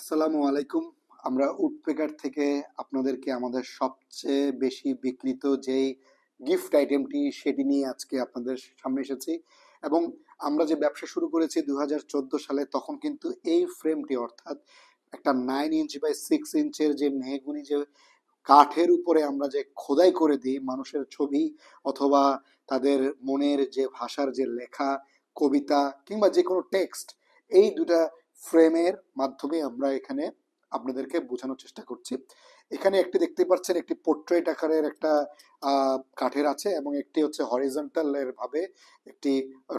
আসসালামু আলাইকুম আমরা উডপেকার থেকে আপনাদেরকে আমাদের সবচেয়ে বেশি বিক্রিত যেই গিফট আইটেমটি সেটি নিয়ে আজকে আপনাদের সামনে এসেছি এবং আমরা যে ব্যবসা শুরু করেছি দু সালে তখন কিন্তু এই ফ্রেমটি অর্থাৎ একটা নাইন ইঞ্চ বাই সিক্স ইঞ্চের যে মেহগুনি যে কাঠের উপরে আমরা যে খোদাই করে দিই মানুষের ছবি অথবা তাদের মনের যে ভাষার যে লেখা কবিতা কিংবা যে কোনো টেক্সট এই দুটা ফ্রেমের মাধ্যমে আমরা এখানে আপনাদেরকে বোঝানোর চেষ্টা করছি এখানে একটি দেখতে পাচ্ছেন একটি পোর্ট্রেট আকারের একটা কাঠের আছে এবং একটি হচ্ছে হরিজন্টাল এর ভাবে একটি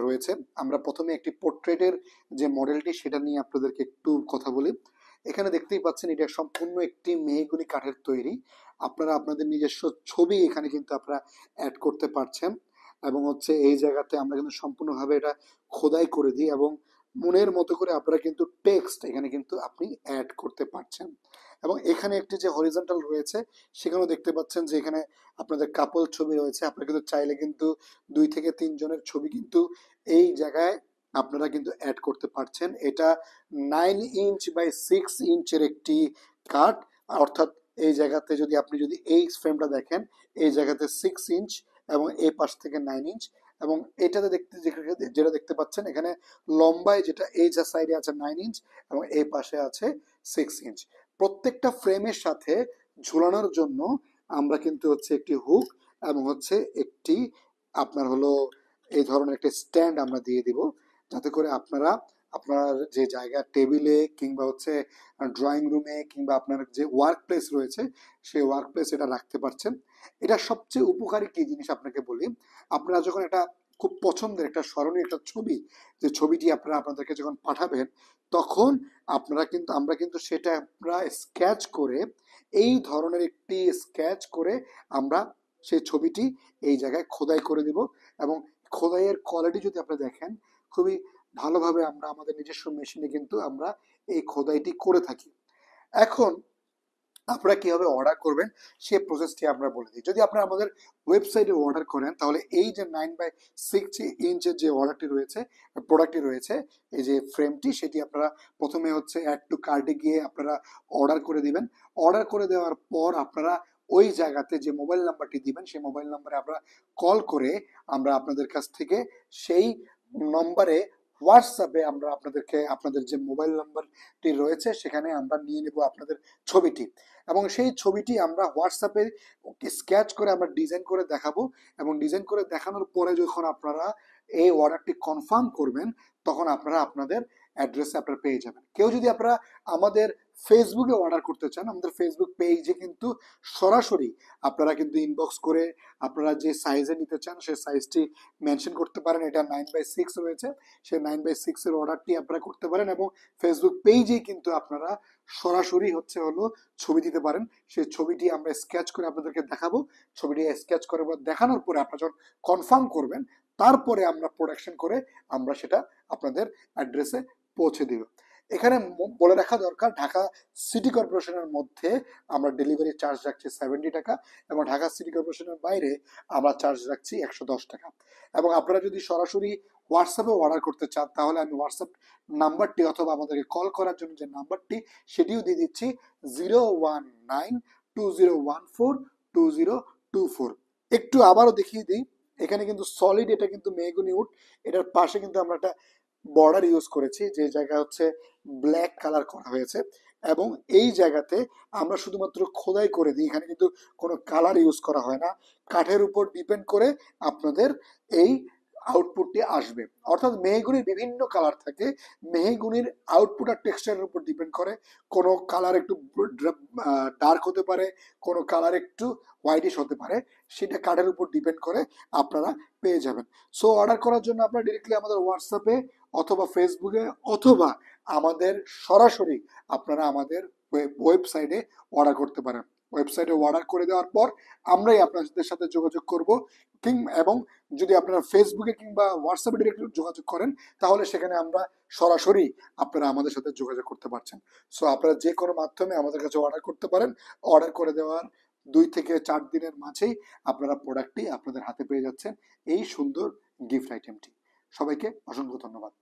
রয়েছে আমরা প্রথমে একটি পোর্ট্রেটের যে মডেলটি সেটা নিয়ে আপনাদেরকে একটু কথা বলি এখানে দেখতেই পাচ্ছেন এটা সম্পূর্ণ একটি মেহগুনি কাঠের তৈরি আপনারা আপনাদের নিজস্ব ছবি এখানে কিন্তু আপনারা অ্যাড করতে পারছেন এবং হচ্ছে এই জায়গাতে আমরা কিন্তু সম্পূর্ণভাবে এটা খোদাই করে দিই এবং মনের মতো করে আপনারা কিন্তু টেক্সট এখানে কিন্তু আপনি অ্যাড করতে পারছেন এবং এখানে একটি যে হরিজন্টাল রয়েছে সেখানেও দেখতে পাচ্ছেন যে এখানে আপনাদের কাপল ছবি রয়েছে আপনারা কিন্তু চাইলে কিন্তু দুই থেকে তিনজনের ছবি কিন্তু এই জায়গায় আপনারা কিন্তু অ্যাড করতে পারছেন এটা নাইন ইঞ্চ বাই সিক্স ইঞ্চের একটি কাঠ অর্থাৎ এই জায়গাতে যদি আপনি যদি এই ফ্রেমটা দেখেন এই জায়গাতে সিক্স ইঞ্চ এবং এ পাশ থেকে নাইন ইঞ্চ এবং এটাতে দেখতে যেটা দেখতে পাচ্ছেন এখানে লম্বায় যেটা এই যা সাইডে আছে নাইন ইঞ্চ এবং এই পাশে আছে সিক্স ইঞ্চ প্রত্যেকটা ফ্রেমের সাথে ঝুলানোর জন্য আমরা কিন্তু হচ্ছে একটি হুক এবং হচ্ছে একটি আপনার হলো এই ধরনের একটা স্ট্যান্ড আমরা দিয়ে দিব যাতে করে আপনারা আপনার যে জায়গা টেবিলে কিংবা হচ্ছে ড্রয়িং রুমে কিংবা আপনার যে ওয়ার্ক প্লেস রয়েছে সেই ওয়ার্ক প্লেস এটা রাখতে পারছেন এটা সবচেয়ে উপকারী কি জিনিস আপনাকে বলি আপনারা যখন এটা খুব পছন্দের একটা স্মরণীয় একটা ছবি যে ছবিটি আপনারা আপনাদেরকে যখন পাঠাবেন তখন আপনারা কিন্তু আমরা কিন্তু সেটা আমরা স্কেচ করে এই ধরনের একটি স্কেচ করে আমরা সেই ছবিটি এই জায়গায় খোদাই করে দিব এবং খোদাইয়ের কোয়ালিটি যদি আপনি দেখেন খুবই ভালোভাবে আমরা আমাদের নিজস্ব মেশিনে কিন্তু আমরা এই খোদাইটি করে থাকি এখন আপনারা কিভাবে অর্ডার করবেন সে প্রসেসটি আমরা বলে দিই যদি আপনারা আমাদের ওয়েবসাইটে অর্ডার করেন তাহলে এই যে নাইন বাই সিক্স ইঞ্চের যে অর্ডারটি রয়েছে প্রোডাক্টটি রয়েছে এই যে ফ্রেমটি সেটি আপনারা প্রথমে হচ্ছে অ্যাড টু কার্ডে গিয়ে আপনারা অর্ডার করে দিবেন অর্ডার করে দেওয়ার পর আপনারা ওই জায়গাতে যে মোবাইল নাম্বারটি দিবেন সেই মোবাইল নাম্বারে আমরা কল করে আমরা আপনাদের কাছ থেকে সেই নম্বরে হোয়াটসঅ্যাপে আমরা আপনাদেরকে আপনাদের যে মোবাইল নাম্বারটি রয়েছে সেখানে আমরা নিয়ে নেব আপনাদের ছবিটি এবং সেই ছবিটি আমরা হোয়াটসঅ্যাপে স্ক্যাচ করে আমরা ডিজাইন করে দেখাবো এবং ডিজাইন করে দেখানোর পরে যখন আপনারা এই অর্ডারটি কনফার্ম করবেন তখন আপনারা আপনাদের অ্যাড্রেসে আপনারা পেয়ে যাবেন কেউ যদি আপনারা আমাদের ফেসবুকে অর্ডার করতে চান আমাদের ফেসবুক পেজে কিন্তু সরাসরি আপনারা কিন্তু ইনবক্স করে আপনারা যে সাইজে নিতে চান সেই সাইজটি মেনশন করতে পারেন এটা নাইন বাই সিক্স রয়েছে সেই নাইন বাই সিক্সের অর্ডারটি আপনারা করতে পারেন এবং ফেসবুক পেজেই কিন্তু আপনারা সরাসরি হচ্ছে হলো ছবি দিতে পারেন সেই ছবিটি আমরা স্কেচ করে আপনাদেরকে দেখাবো ছবিটি স্কেচ করার পর দেখানোর পরে আপনারা যখন কনফার্ম করবেন তারপরে আমরা প্রোডাকশন করে আমরা সেটা আপনাদের অ্যাড্রেসে পৌঁছে দিব এখানে বলে রাখা দরকার ঢাকা সিটি কর্পোরেশনের মধ্যে আমরা ডেলিভারি চার্জ রাখছি সেভেন্টি টাকা এবং ঢাকা সিটি কর্পোরেশনের বাইরে আমরা চার্জ রাখছি একশো দশ টাকা এবং আপনারা যদি সরাসরি হোয়াটসঅ্যাপে অর্ডার করতে চান তাহলে আমি হোয়াটসঅ্যাপ নাম্বারটি অথবা আমাদেরকে কল করার জন্য যে নাম্বারটি সেটিও দিয়ে দিচ্ছি zero one nine two zero one four two zero two four একটু আবারও দেখিয়ে দিই এখানে কিন্তু সলিড এটা কিন্তু মেগুনি উঠ এটার পাশে কিন্তু আমরা একটা বর্ডার ইউজ করেছি যে জায়গা হচ্ছে ব্ল্যাক কালার করা হয়েছে এবং এই জায়গাতে আমরা শুধুমাত্র খোদাই করে দিই এখানে কিন্তু কোনো কালার ইউজ করা হয় না কাঠের উপর ডিপেন্ড করে আপনাদের এই আউটপুটটি আসবে অর্থাৎ মেহগুনির বিভিন্ন কালার থাকে মেহগুনির আউটপুট আর টেক্সচারের উপর ডিপেন্ড করে কোনো কালার একটু ডার্ক হতে পারে কোনো কালার একটু হোয়াইটিশ হতে পারে সেটা কার্ডের উপর ডিপেন্ড করে আপনারা পেয়ে যাবেন সো অর্ডার করার জন্য আপনারা ডিরেক্টলি আমাদের হোয়াটসঅ্যাপে অথবা ফেসবুকে অথবা আমাদের সরাসরি আপনারা আমাদের ওয়েবসাইটে অর্ডার করতে পারেন ওয়েবসাইটে অর্ডার করে দেওয়ার পর আমরাই আপনাদের সাথে যোগাযোগ করব কিং এবং যদি আপনারা ফেসবুকে কিংবা হোয়াটসঅ্যাপে ডিরেক্ট যোগাযোগ করেন তাহলে সেখানে আমরা সরাসরি আপনারা আমাদের সাথে যোগাযোগ করতে পারছেন সো আপনারা যে কোনো মাধ্যমে আমাদের কাছে অর্ডার করতে পারেন অর্ডার করে দেওয়ার দুই থেকে চার দিনের মাঝেই আপনারা প্রোডাক্টটি আপনাদের হাতে পেয়ে যাচ্ছেন এই সুন্দর গিফট আইটেমটি সবাইকে অসংখ্য ধন্যবাদ